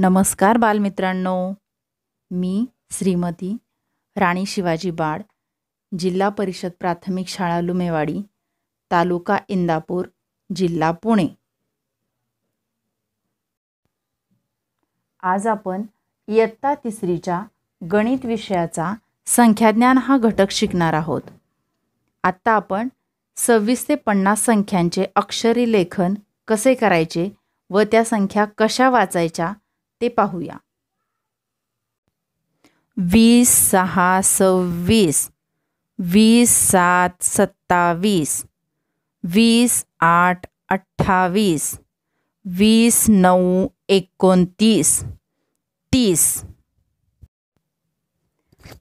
नमस्कार बालमित्रांनो मी श्रीमती राणी शिवाजी बाळ जिल्हा परिषद प्राथमिक शाळा लुमेवाडी तालुका इंदापूर जिल्हा पुणे आज आपण इयत्ता तिसरीच्या गणित विषयाचा संख्याज्ञान हा घटक शिकणार आहोत आत्ता आपण सव्वीस ते पन्नास संख्यांचे अक्षरी लेखन कसे करायचे व त्या संख्या कशा वाचायच्या ते पाहूया वीस सहा सव्वीस वीस सात सत्तावीस वीस आठ अठ्ठावीस वीस नऊ एकोणतीस तीस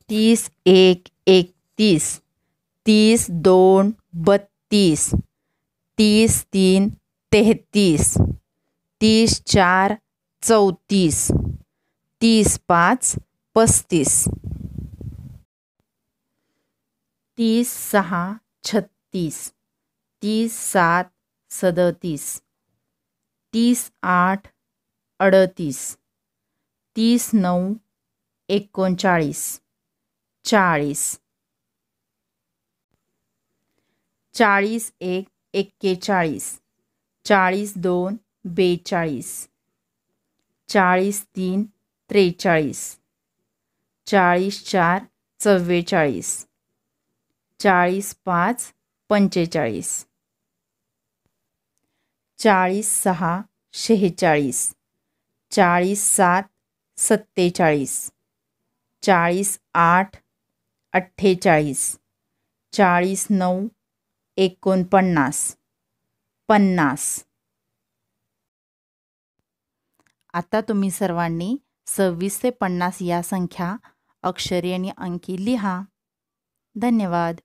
तीस एक एकतीस तीस दोन बत्तीस तीस तीन तेहतीस तीस चार चौतीस तीस पाच पस्तीस तीस सहा छत्तीस तीस सात सदतीस तीस आठ अडतीस तीस नऊ एकोणचाळीस चाळीस चाळीस एक एक्केचाळीस चाळीस दोन बेचाळीस चाळीस तीन त्रेचाळीस चाळीस चार चव्वेचाळीस चाळीस पाच पंचेचाळीस चाळीस सहा शेहेचाळीस चाळीस सात सत्तेचाळीस चाळीस आठ अठ्ठेचाळीस चाळीस नऊ एकोणपन्नास पन्नास आता तुम्ही सर्वांनी सव्वीस ते पन्नास या संख्या अक्षरी आणि अंकी लिहा धन्यवाद